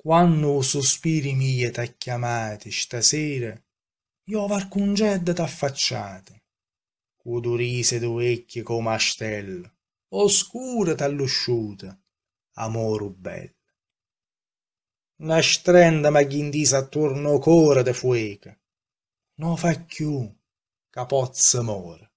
Quando sospiri mie t'ha chiamati stasera, io varcun ged t'affacciate. Cudurise d'orecchie come a stella, oscura t'allusciuta, amore bello. La strenda ma ghindisa attorno cora de fueca, no fa chiù, capozza mora.